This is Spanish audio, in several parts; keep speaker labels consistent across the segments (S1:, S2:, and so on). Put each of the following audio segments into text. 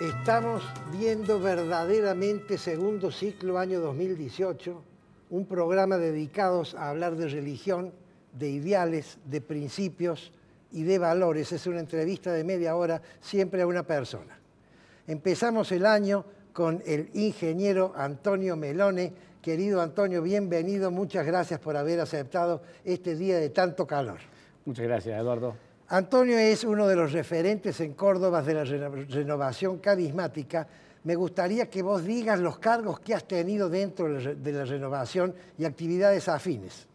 S1: Estamos viendo verdaderamente segundo ciclo año 2018, un programa dedicado a hablar de religión, de ideales, de principios y de valores. Es una entrevista de media hora siempre a una persona. Empezamos el año con el ingeniero Antonio Melone. Querido Antonio, bienvenido. Muchas gracias por haber aceptado este día de tanto calor. Muchas gracias, Eduardo. Antonio es uno de los referentes en Córdoba de la renovación carismática. Me gustaría que vos digas los cargos que has tenido dentro de la renovación y actividades afines.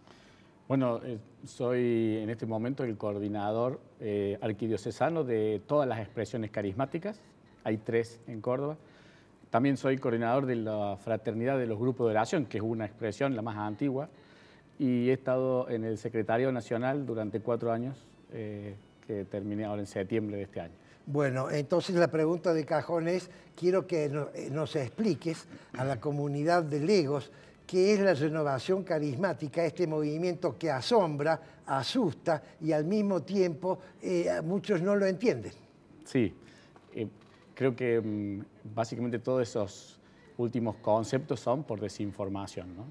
S2: Bueno, eh, soy en este momento el coordinador eh, arquidiocesano de todas las expresiones carismáticas. Hay tres en Córdoba. También soy coordinador de la Fraternidad de los Grupos de Oración, que es una expresión la más antigua. Y he estado en el secretario Nacional durante cuatro años eh, que terminé ahora en septiembre de este año.
S1: Bueno, entonces la pregunta de cajón es, quiero que eh, nos expliques a la comunidad de Legos qué es la renovación carismática, este movimiento que asombra, asusta y al mismo tiempo eh, muchos no lo entienden.
S2: Sí, creo que mm, básicamente todos esos últimos conceptos son por desinformación. ¿no?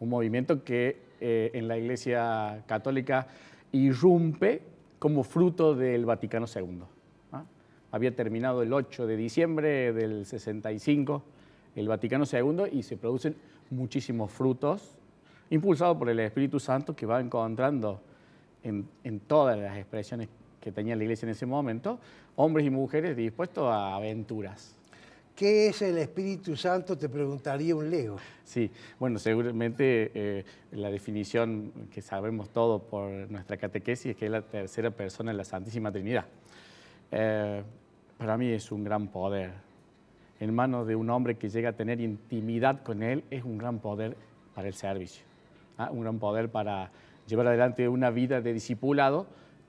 S2: Un movimiento que en la Iglesia Católica irrumpe como fruto del Vaticano II. Había terminado el 8 de diciembre del 65 el Vaticano II y se producen muchísimos frutos, impulsados por el Espíritu Santo que va encontrando en todas las expresiones que tenía la iglesia en ese momento, hombres y mujeres dispuestos a aventuras.
S1: ¿Qué es el Espíritu Santo? Te preguntaría un lego.
S2: Sí, bueno, seguramente eh, la definición que sabemos todos por nuestra catequesis es que es la tercera persona de la Santísima Trinidad. Eh, para mí es un gran poder. En manos de un hombre que llega a tener intimidad con él es un gran poder para el servicio, ¿ah? un gran poder para llevar adelante una vida de discipulado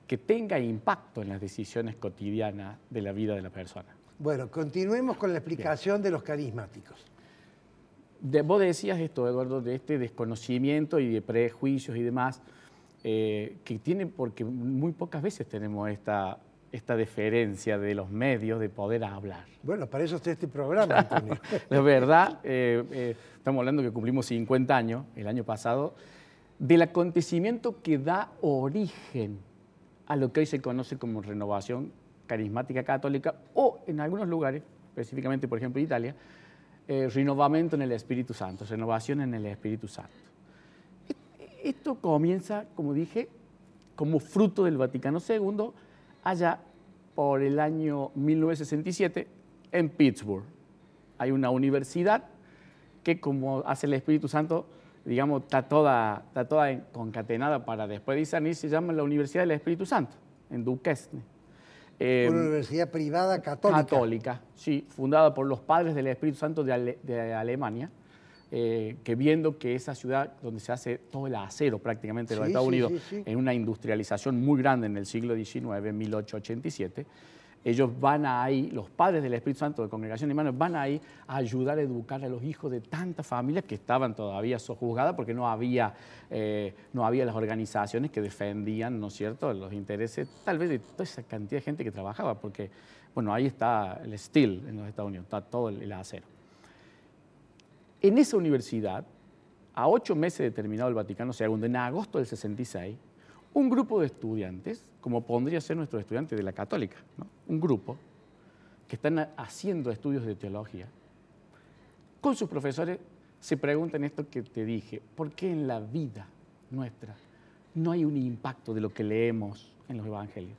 S2: que tenga impacto en las decisiones cotidianas de la vida de la persona.
S1: Bueno, continuemos con la explicación de los carismáticos. vos decías esto,
S2: Eduardo, de este desconocimiento y de prejuicios y demás, eh, que tiene, porque muy pocas veces tenemos esta, deferencia de los medios de poder hablar.
S1: Bueno, para eso está este programa, Antonio.
S2: La verdad, eh, eh, estamos hablando que cumplimos 50 años, el año pasado, del acontecimiento que da origen a lo que hoy se conoce como renovación carismática católica o en algunos lugares, específicamente por ejemplo Italia, eh, renovamiento en el Espíritu Santo, renovación en el Espíritu Santo. E-, esto comienza, como dije, como fruto del Vaticano II allá por el año 1967 en Pittsburgh. Hay una universidad que como hace el Espíritu Santo, digamos, está toda, está concatenada para después discernir, se llama la Universidad del Espíritu Santo, en Duquesne una em,
S1: universidad privada católica.
S2: Católica, sí, fundada por los padres del Espíritu Santo de, Alemania, eh, que viendo que esa ciudad donde se hace todo el acero prácticamente de los Estados Unidos, en una industrialización muy grande en el siglo XIX, 1887, ellos van ahí, los padres del Espíritu Santo de Congregación de Hermanos, van ahí a ayudar a educar a los hijos de tantas familias que estaban todavía sojuzgadas porque no había, eh, no había las organizaciones que defendían, ¿no es cierto?, los intereses, tal vez de toda esa cantidad de gente que trabajaba, porque, bueno, ahí está el steel en los Estados Unidos, está todo el acero. En esa universidad, a ocho meses de terminado el Vaticano II, en agosto del 66, un grupo de estudiantes como podría ser nuestros estudiantes de la católica, un grupo que están haciendo estudios de teología, con sus profesores se preguntan esto que te dije, ¿por qué en la vida nuestra no hay un impacto de lo que leemos en los evangelios?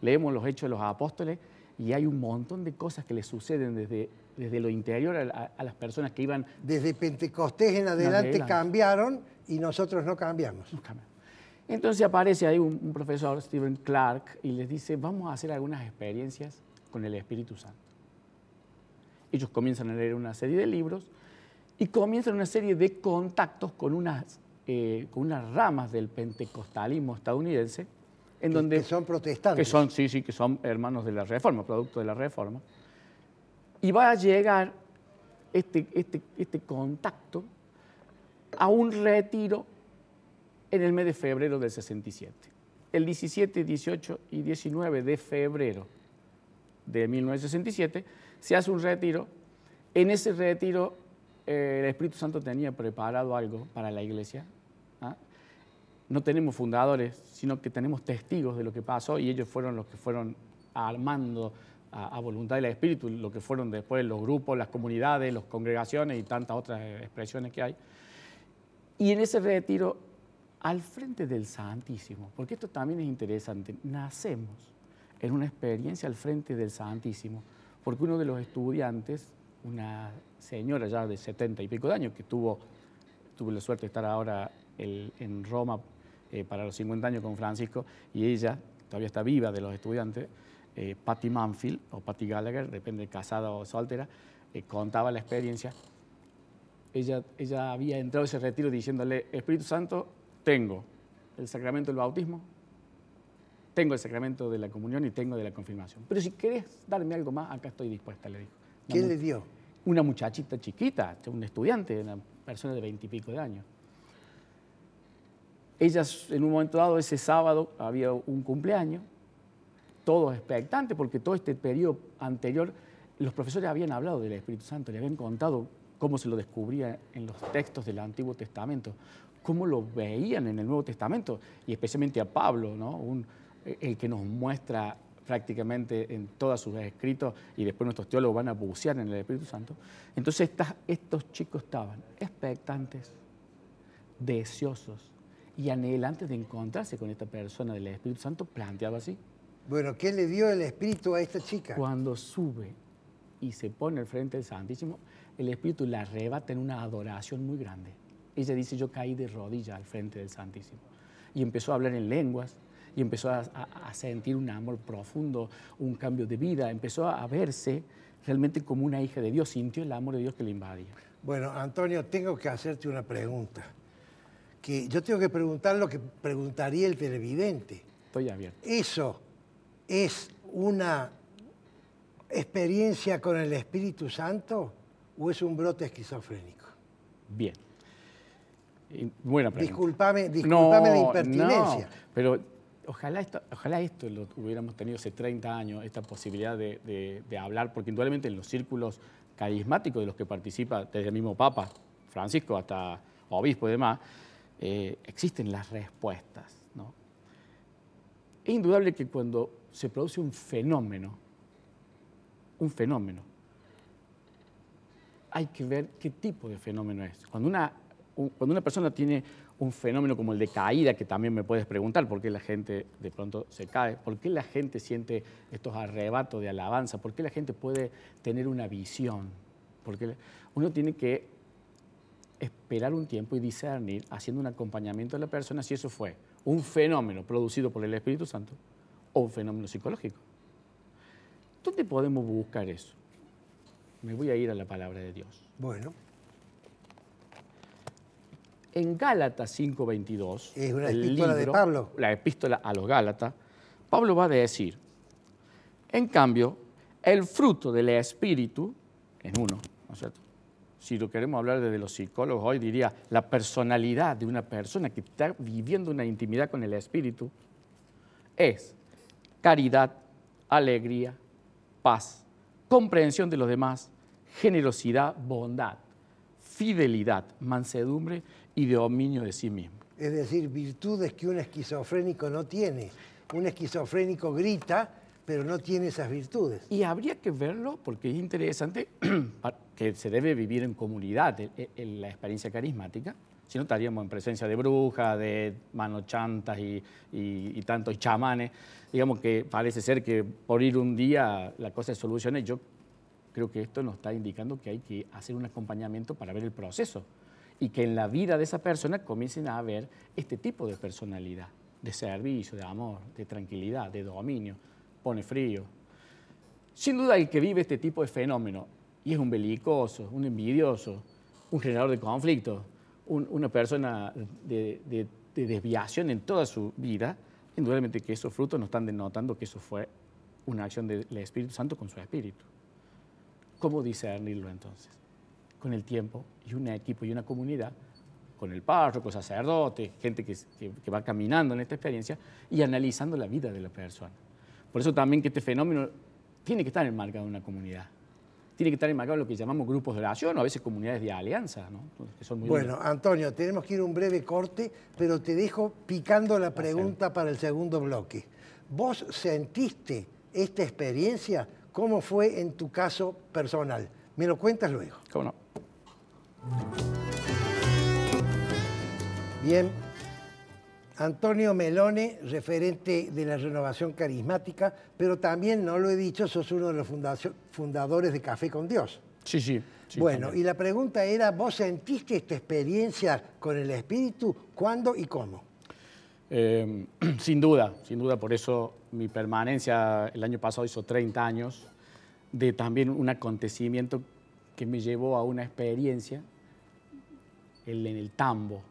S2: Leemos los hechos de los apóstoles y hay un montón de cosas que le suceden desde, desde lo interior a, las personas que iban... Desde Pentecostés en adelante,
S1: cambiaron y nosotros no cambiamos. No cambiamos.
S2: Entonces aparece ahí un, profesor, Stephen Clark, y les dice, vamos a hacer algunas experiencias con el Espíritu Santo. Ellos comienzan a leer una serie de libros y comienzan una serie de contactos con unas, eh, con unas ramas del pentecostalismo estadounidense. En donde, son protestantes. Que son, sí, sí, que son hermanos de la Reforma, producto de la Reforma. Y va a llegar este, este, este contacto a un retiro en el mes de febrero del 67. El 17, 18 y 19 de febrero de 1967 se hace un retiro. En ese retiro eh, el Espíritu Santo tenía preparado algo para la iglesia. ¿ah? No tenemos fundadores, sino que tenemos testigos de lo que pasó y ellos fueron los que fueron armando a, a voluntad del Espíritu, lo que fueron después los grupos, las comunidades, las congregaciones y tantas otras expresiones que hay. Y en ese retiro al frente del Santísimo, porque esto también es interesante, nacemos en una experiencia al frente del Santísimo, porque uno de los estudiantes, una señora ya de setenta y pico de años, que tuvo, la suerte de estar ahora en Roma eh, para los 50 años con Francisco, y ella todavía está viva de los estudiantes, eh, Patty Manfield o Patty Gallagher, depende casada o soltera, eh, contaba la experiencia. Ella, ella había entrado a ese retiro diciéndole, Espíritu Santo, tengo el sacramento del bautismo, tengo el sacramento de la comunión y tengo de la confirmación. Pero si querés darme algo más, acá estoy dispuesta, le dijo. ¿Quién le dio? Una muchachita chiquita, un estudiante, una persona de veintipico de años. Ellas, en un momento dado, ese sábado había un cumpleaños, todos expectantes, porque todo este periodo anterior los profesores habían hablado del Espíritu Santo, le habían contado cómo se lo descubría en los textos del Antiguo Testamento, cómo lo veían en el Nuevo Testamento, y especialmente a Pablo, eh, el que nos muestra prácticamente en todos sus escritos, y después nuestros teólogos van a bucear en el Espíritu Santo. Entonces estos chicos estaban expectantes, deseosos y anhelantes de encontrarse con esta persona del Espíritu Santo planteado así. Bueno, ¿qué le dio el Espíritu a esta chica? Cuando sube y se pone al frente del Santísimo, el Espíritu la arrebata en una adoración muy grande. Ella dice, yo caí de rodillas al frente del Santísimo. Y empezó a hablar en lenguas, y empezó a, sentir un amor profundo, un cambio de vida, empezó a verse realmente como una hija de Dios, sintió el amor de Dios que le invadía. Bueno,
S1: Antonio, tengo que hacerte una pregunta, que yo tengo que preguntar lo que preguntaría el televidente. Estoy abierto. Eso es una experiencia con el Espíritu Santo o es un brote esquizofrénico?
S2: Bien, Buena pregunta. Disculpame, disculpame la impertinencia. pero ojalá esto, ojalá esto lo hubiéramos tenido hace 30 años, esta posibilidad de, hablar, porque indudablemente en los círculos carismáticos de los que participa, desde el mismo Papa Francisco hasta obispo y demás, eh, existen las respuestas. Es indudable que cuando se produce un fenómeno, un fenómeno, hay que ver qué tipo de fenómeno es. Cuando una cuando una persona tiene un fenómeno como el de caída, que también me puedes preguntar por qué la gente de pronto se cae, por qué la gente siente estos arrebatos de alabanza, por qué la gente puede tener una visión, porque uno tiene que esperar un tiempo y discernir haciendo un acompañamiento a la persona si eso fue un fenómeno producido por el Espíritu Santo o un fenómeno psicológico. ¿Dónde podemos buscar eso? Me voy a ir a la palabra de Dios. Bueno en Gálatas 5.22, el la epístola a los Gálatas, Pablo va a decir, en cambio, el fruto del espíritu, es uno, ¿no es cierto? Si lo queremos hablar desde los psicólogos hoy, diría la personalidad de una persona que está viviendo una intimidad con el espíritu, es caridad, alegría, paz, comprensión de los demás, generosidad, bondad, fidelidad, mansedumbre y de dominio de sí mismo.
S1: Es decir, virtudes que un esquizofrénico no tiene. Un esquizofrénico grita, pero no tiene esas virtudes. Y habría que verlo porque
S2: es interesante que se debe vivir en comunidad eh, eh, en la experiencia carismática. Si no, estaríamos en presencia de brujas, de manochantas y, y, tantos chamanes. Digamos que parece ser que por ir un día la cosa se soluciona. Yo creo que esto nos está indicando que hay que hacer un acompañamiento para ver el proceso y que en la vida de esa persona comiencen a haber este tipo de personalidad, de servicio, de amor, de tranquilidad, de dominio, pone frío. Sin duda el que vive este tipo de fenómeno y es un belicoso, un envidioso, un generador de conflicto, una persona de, de desviación en toda su vida, indudablemente que esos frutos nos están denotando que eso fue una acción del Espíritu Santo con su Espíritu. ¿Cómo discernirlo entonces? con el tiempo y un equipo y una comunidad, con el párroco, sacerdote, gente que, va caminando en esta experiencia y analizando la vida de la persona. Por eso también que este fenómeno tiene que estar enmarcado en una comunidad. Tiene que estar enmarcado en lo que llamamos grupos de oración o a veces comunidades de alianza, son muy bueno,
S1: Antonio, tenemos que ir un breve corte, pero te dejo picando la pregunta para el segundo bloque. ¿Vos sentiste esta experiencia? ¿Cómo fue en tu caso personal? Me lo cuentas luego. ¿Cómo no? Bien. Antonio Melone, referente de la renovación carismática, pero también, no lo he dicho, sos uno de los fundadores de Café con Dios.
S2: Sí, sí. bueno, y la
S1: pregunta era, ¿vos sentiste esta experiencia con el espíritu? ¿Cuándo y cómo?
S2: Eh, sin duda, sin duda, por eso mi permanencia el año pasado hizo 30 años de también un acontecimiento que me llevó a una experiencia en el tambo,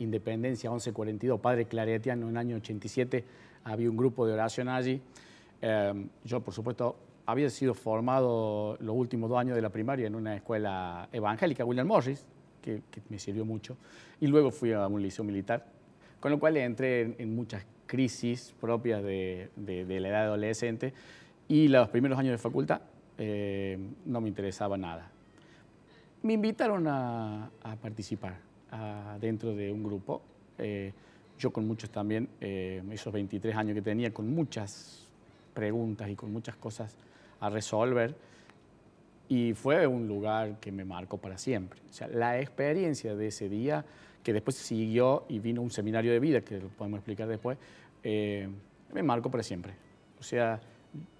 S2: Independencia 1142, Padre Claretiano, en el año 87 había un grupo de oración allí. Em, yo, por supuesto, había sido formado los últimos dos años de la primaria en una escuela evangélica, William Morris, que, me sirvió mucho, y luego fui a un liceo militar, con lo cual entré en, muchas crisis propias de, de la edad adolescente y los primeros años de facultad eh, no me interesaba nada. Me invitaron a, participar dentro de un grupo. Eh, yo con muchos también, eh, esos 23 años que tenía, con muchas preguntas y con muchas cosas a resolver. Y fue un lugar que me marcó para siempre. O sea, la experiencia de ese día, que después siguió y vino un seminario de vida, que lo podemos explicar después, me marcó para siempre. O sea,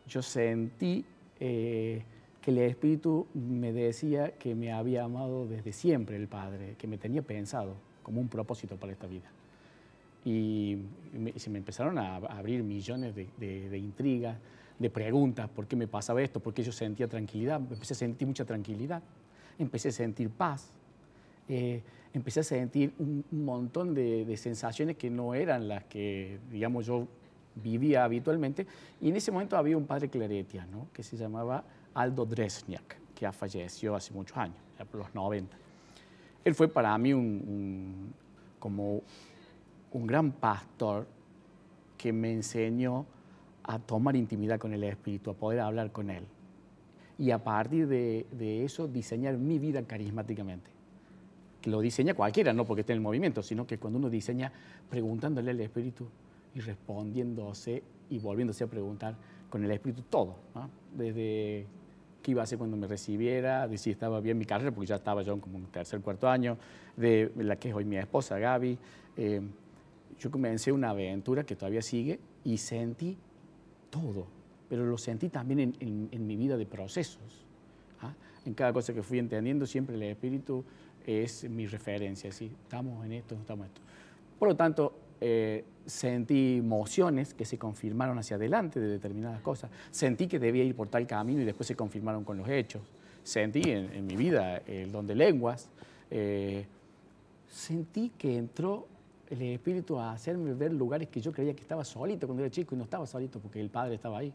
S2: yo sentí eh, que el Espíritu me decía que me había amado desde siempre el Padre, que me tenía pensado como un propósito para esta vida. Y, se me empezaron a abrir millones de, intrigas, de preguntas, ¿por qué me pasaba esto? ¿Por qué yo sentía tranquilidad? Empecé a sentir mucha tranquilidad, empecé a sentir paz, eh, empecé a sentir un, montón de, de, sensaciones que no eran las que, digamos, yo vivía habitualmente, y en ese momento había un padre claretiano que se llamaba Aldo Dresniak, que ha falleció hace muchos años, ya por los 90. Él fue para mí un, como un gran pastor que me enseñó a tomar intimidad con el Espíritu, a poder hablar con Él. Y a partir de, de eso diseñar mi vida carismáticamente que lo diseña cualquiera, no porque esté en el movimiento, sino que cuando uno diseña preguntándole al Espíritu, y respondiéndose y volviéndose a preguntar con el espíritu todo, desde qué iba a hacer cuando me recibiera, de si estaba bien mi carrera, porque ya estaba yo como un tercer, cuarto año, de la que es hoy mi esposa, Gaby. Eh, yo comencé una aventura que todavía sigue y sentí todo, pero lo sentí también en, mi vida de procesos. ¿ah? En cada cosa que fui entendiendo, siempre el espíritu es mi referencia, ¿sí? estamos en esto, estamos en esto. Por lo tanto, eh, sentí emociones que se confirmaron hacia adelante de determinadas cosas. Sentí que debía ir por tal camino y después se confirmaron con los hechos. Sentí en, mi vida el don de lenguas. Eh, sentí que entró el espíritu a hacerme ver lugares que yo creía que estaba solito cuando era chico y no estaba solito porque el padre estaba ahí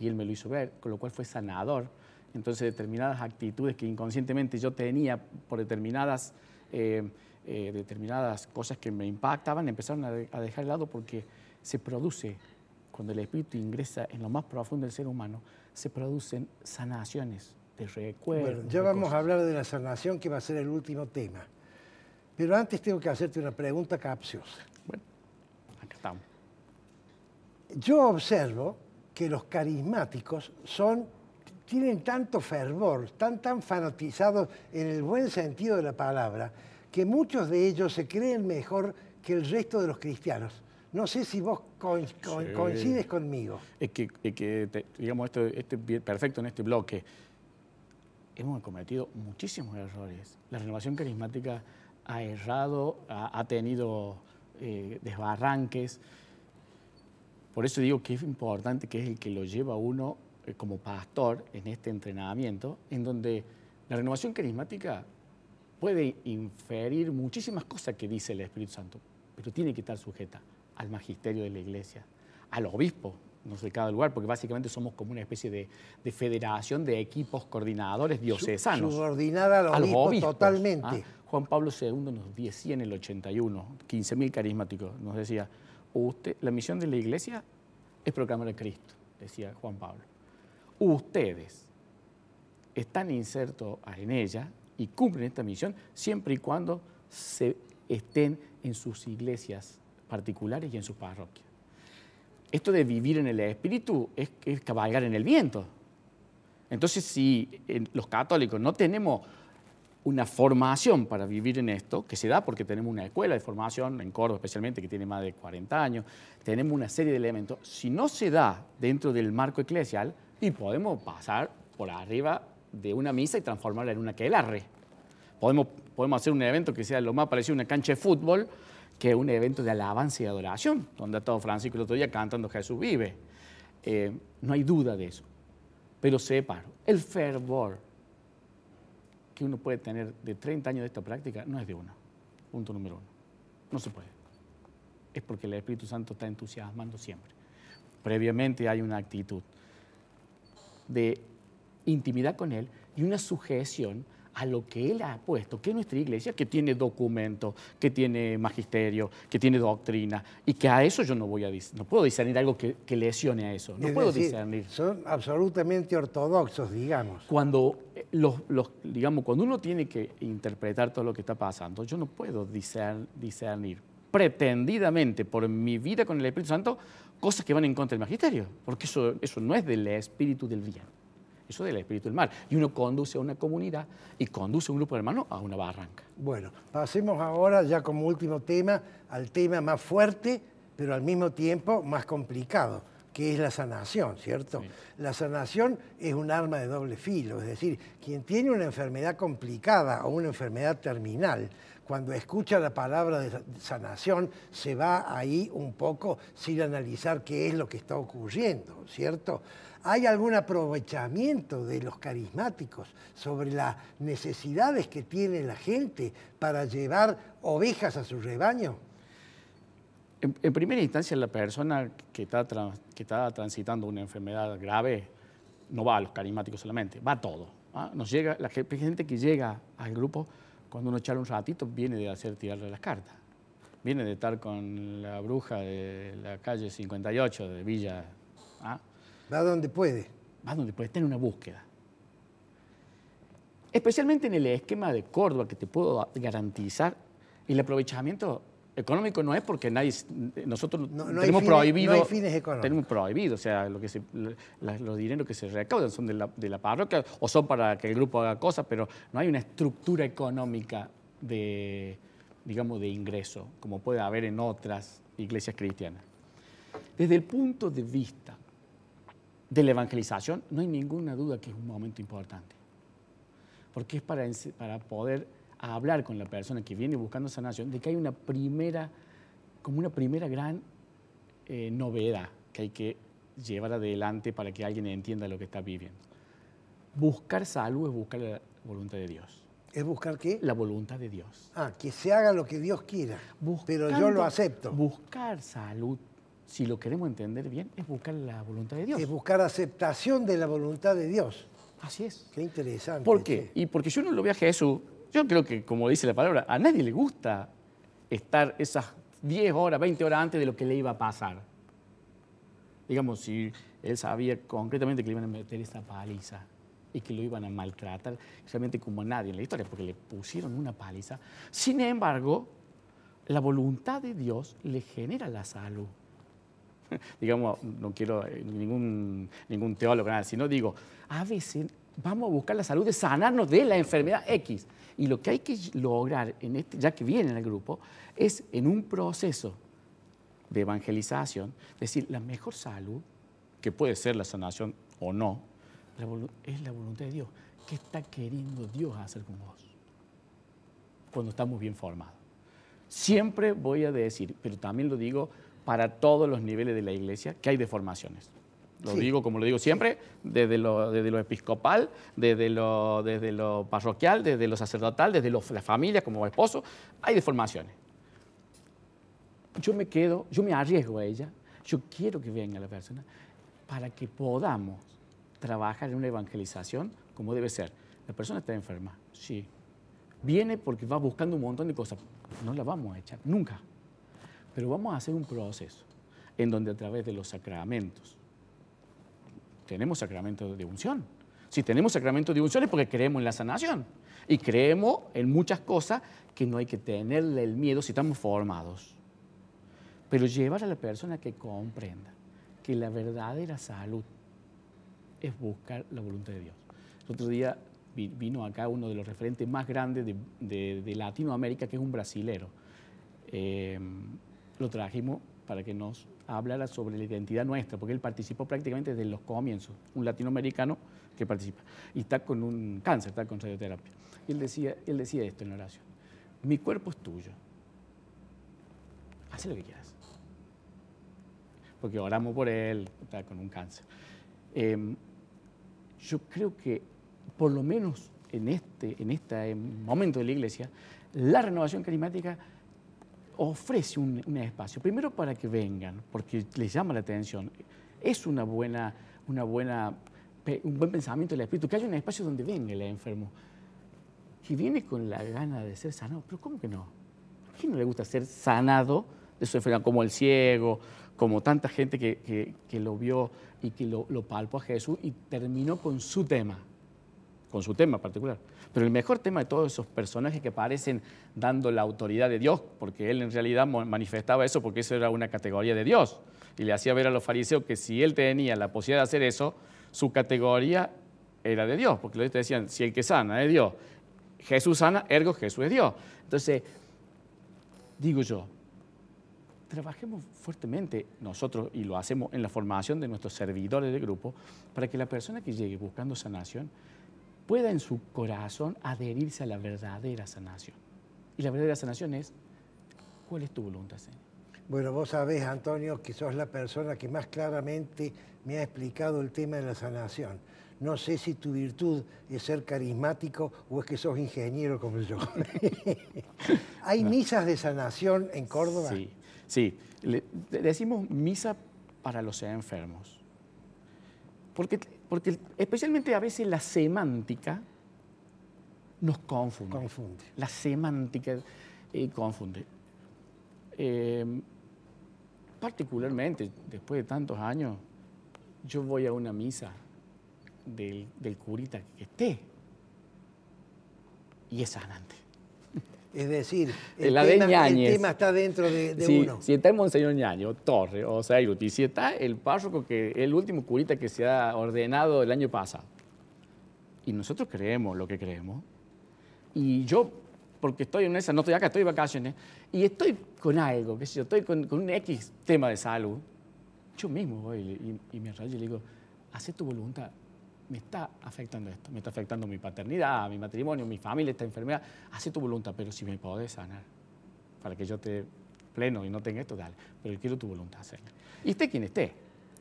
S2: y él me lo hizo ver, con lo cual fue sanador. Entonces determinadas actitudes que inconscientemente yo tenía por determinadas... Eh, eh, determinadas cosas que me impactaban, empezaron a, dejar de lado porque se produce, cuando el espíritu ingresa en lo más profundo del ser humano, se producen sanaciones de recuerdo Bueno, ya
S1: vamos a hablar de la sanación que va a ser el último tema. Pero antes tengo que hacerte una pregunta capciosa. Bueno, acá estamos. Yo observo que los carismáticos son, tienen tanto fervor, están tan fanatizados en el buen sentido de la palabra, que muchos de ellos se creen mejor que el resto de los cristianos. No sé si vos coincides conmigo.
S2: Es que, digamos, esto, este perfecto en este bloque. Hemos cometido muchísimos errores. La renovación carismática ha errado, ha, tenido eh, desbarranques. Por eso digo que es importante que es el que lo lleva uno eh, como pastor en este entrenamiento, en donde la renovación carismática puede inferir muchísimas cosas que dice el Espíritu Santo, pero tiene que estar sujeta al magisterio de la iglesia, al obispo, no sé, cada lugar, porque básicamente somos como una especie de, federación de equipos coordinadores diocesanos.
S1: Subordinada a los, obispos, totalmente. ¿ah?
S2: Juan Pablo II nos decía en el 81, 15.000 carismáticos, nos decía, usted, la misión de la iglesia es proclamar a Cristo, decía Juan Pablo. Ustedes están insertos en ella y cumplen esta misión siempre y cuando se estén en sus iglesias particulares y en sus parroquias. Esto de vivir en el espíritu es, es cabalgar en el viento. Entonces, si los católicos no tenemos una formación para vivir en esto, que se da porque tenemos una escuela de formación, en Córdoba especialmente, que tiene más de 40 años, tenemos una serie de elementos. Si no se da dentro del marco eclesial, y podemos pasar por arriba de una misa y transformarla en una que quelarre. Podemos, podemos hacer un evento que sea lo más parecido a una cancha de fútbol que un evento de alabanza y adoración, donde ha estado Francisco el otro día cantando Jesús vive. Eh, no hay duda de eso. Pero separo el fervor que uno puede tener de 30 años de esta práctica no es de uno. Punto número uno. No se puede. Es porque el Espíritu Santo está entusiasmando siempre. Previamente hay una actitud de intimidad con Él y una sujeción a lo que Él ha puesto, que nuestra iglesia, que tiene documento que tiene magisterio, que tiene doctrina, y que a eso yo no voy a no puedo discernir algo que, lesione a eso, no puedo decir,
S1: Son absolutamente ortodoxos, digamos.
S2: Cuando, eh, los, digamos, cuando uno tiene que interpretar todo lo que está pasando, yo no puedo discernir pretendidamente por mi vida con el Espíritu Santo cosas que van en contra del magisterio, porque eso, eso no es del espíritu del bien del espíritu del mal. Y uno conduce a una comunidad y conduce a un grupo de hermanos a una barranca.
S1: Bueno, pasemos ahora ya como último tema al tema más fuerte, pero al mismo tiempo más complicado, que es la sanación, ¿cierto? La sanación es un arma de doble filo, es decir, quien tiene una enfermedad complicada o una enfermedad terminal, cuando escucha la palabra de sanación, se va ahí un poco sin analizar qué es lo que está ocurriendo, ¿cierto? hay algún aprovechamiento de los carismáticos sobre las necesidades que tiene la gente para llevar ovejas a su rebaño?
S2: En, primera instancia, la persona que está, que está transitando una enfermedad grave no va a los carismáticos solamente, va a todo. ¿ah? Nos llega, la gente que llega al grupo, cuando uno charla un ratito, viene de hacer tirarle las cartas viene de estar con la bruja de la calle 58 de Villa. ¿ah?
S1: Va donde puede. Va donde puede, está en una búsqueda.
S2: Especialmente en el esquema de Córdoba, que te puedo garantizar, y el aprovechamiento económico no es porque nadie, nosotros no, tenemos prohibido. hay fines económicos. Tenemos prohibido, o sea, los dineros que se recaudan son de la, de la parroquia o son para que el grupo haga cosas, pero no hay una estructura económica de, digamos, de ingreso, como puede haber en otras iglesias cristianas. Desde el punto de vista de la evangelización, no hay ninguna duda que es un momento importante. Porque es para, para poder hablar con la persona que viene buscando sanación de que hay una primera, como una primera gran eh, novedad que hay que llevar adelante para que alguien entienda lo que está viviendo. Buscar salud es buscar la voluntad de Dios. ¿Es buscar qué? La voluntad de Dios.
S1: Ah, que se haga lo que Dios quiera. pero yo lo acepto. Buscar salud si lo queremos entender bien, es buscar la voluntad de Dios. Es buscar aceptación de la voluntad de Dios. Así es. Qué interesante. ¿Por qué?
S2: Y porque yo no lo viaje a Jesús. Yo creo que, como dice la palabra, a nadie le gusta estar esas 10 horas, 20 horas antes de lo que le iba a pasar. Digamos, si él sabía concretamente que le iban a meter esa paliza y que lo iban a maltratar, realmente como a nadie en la historia, porque le pusieron una paliza. Sin embargo, la voluntad de Dios le genera la salud. digamos, no quiero eh, ningún, ningún teólogo, nada, sino digo, a veces vamos a buscar la salud de sanarnos de la enfermedad X. Y lo que hay que lograr, en este, ya que viene en el grupo, es en un proceso de evangelización, decir, la mejor salud, que puede ser la sanación o no, es la voluntad de Dios. ¿Qué está queriendo Dios hacer con vos? Cuando estamos bien formados. Siempre voy a decir, pero también lo digo para todos los niveles de la iglesia que hay deformaciones Lo digo como lo digo siempre, desde lo, episcopal, desde lo, parroquial, desde lo sacerdotal, desde las la familia como esposo, hay deformaciones Yo me quedo, yo me arriesgo a ella, yo quiero que venga la persona para que podamos trabajar en una evangelización como debe ser. La persona está enferma, sí. Viene porque va buscando un montón de cosas. No la vamos a echar, nunca. Pero vamos a hacer un proceso en donde a través de los sacramentos, tenemos sacramentos de unción. Si tenemos sacramentos de unción es porque creemos en la sanación y creemos en muchas cosas que no hay que tenerle el miedo si estamos formados. Pero llevar a la persona que comprenda que la verdadera salud es buscar la voluntad de Dios. El otro día vino acá uno de los referentes más grandes de, Latinoamérica, que es un brasilero. Eh, lo trajimos para que nos hablara sobre la identidad nuestra, porque él participó prácticamente desde los comienzos, un latinoamericano que participa, y está con un cáncer, está con radioterapia. Él decía, él decía esto en oración, mi cuerpo es tuyo, haz lo que quieras, porque oramos por él, está con un cáncer. Em, yo creo que, por lo menos en este, en este momento de la iglesia, la renovación carismática ofrece un, espacio, primero para que vengan, porque les llama la atención. Es una buena, un buen pensamiento del espíritu, que haya un espacio donde venga el enfermo, que viene con la gana de ser sanado, pero ¿cómo que no? ¿A quién no le gusta ser sanado de su como el ciego, como tanta gente que, que, lo vio y que lo palpó a Jesús y terminó con su tema? con su tema particular. Pero el mejor tema de todos esos personajes que parecen dando la autoridad de Dios, porque él en realidad manifestaba eso porque eso era una categoría de Dios. Y le hacía ver a los fariseos que si él tenía la posibilidad de hacer eso, su categoría era de Dios, porque los decían, si el que sana es Dios, Jesús sana, ergo Jesús es Dios. Entonces, digo yo, trabajemos fuertemente nosotros, y lo hacemos en la formación de nuestros servidores de grupo, para que la persona que llegue buscando sanación, pueda en su corazón adherirse a la verdadera sanación. Y la verdadera sanación es,
S1: ¿cuál es tu voluntad, Señor? Bueno, vos sabés, Antonio, que sos la persona que más claramente me ha explicado el tema de la sanación. No sé si tu virtud es ser carismático o es que sos ingeniero como yo. ¿Hay misas de sanación en Córdoba? Sí, sí. decimos misa para los
S2: enfermos. Porque porque especialmente a veces la semántica
S1: nos confunde.
S2: La semántica eh, confunde. Em, particularmente, después de tantos años, yo voy a una misa del, del curita que esté y es sanante.
S1: Es decir, el, tema, está dentro de, uno.
S2: Si está el Monseñor Ñaño, Torre o y si está el párroco, que el último curita que se ha ordenado el año pasado, y nosotros creemos lo que creemos, y yo, porque estoy en esa, no estoy acá, estoy de vacaciones, y estoy con algo, que si yo, estoy con, un X tema de salud, yo mismo voy y, me y le digo, haz tu voluntad, me está afectando esto, me está afectando mi paternidad, mi matrimonio, mi familia, esta enfermedad. Hace tu voluntad, pero si me podés sanar, para que yo esté pleno y no tenga esto, dale. Pero quiero tu voluntad hacerla. Y esté quien esté.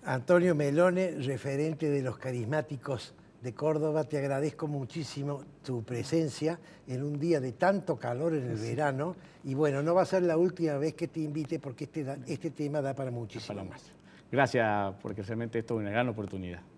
S1: Antonio Melone, referente de los carismáticos de Córdoba, te agradezco muchísimo tu presencia en un día de tanto calor en el verano. Y bueno, no va a ser la última vez que te invite porque este, este tema da para muchísimo para más.
S2: Gracias, porque realmente esto es una gran oportunidad.